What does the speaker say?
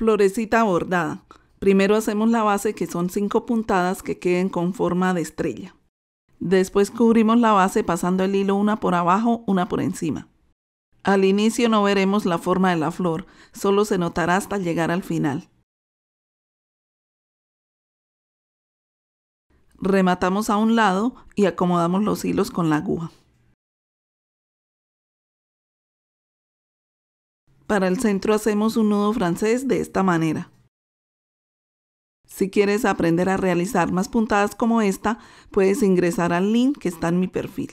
Florecita bordada. Primero hacemos la base que son cinco puntadas que queden con forma de estrella. Después cubrimos la base pasando el hilo una por abajo, una por encima. Al inicio no veremos la forma de la flor, solo se notará hasta llegar al final. Rematamos a un lado y acomodamos los hilos con la aguja. Para el centro hacemos un nudo francés de esta manera. Si quieres aprender a realizar más puntadas como esta, puedes ingresar al link que está en mi perfil.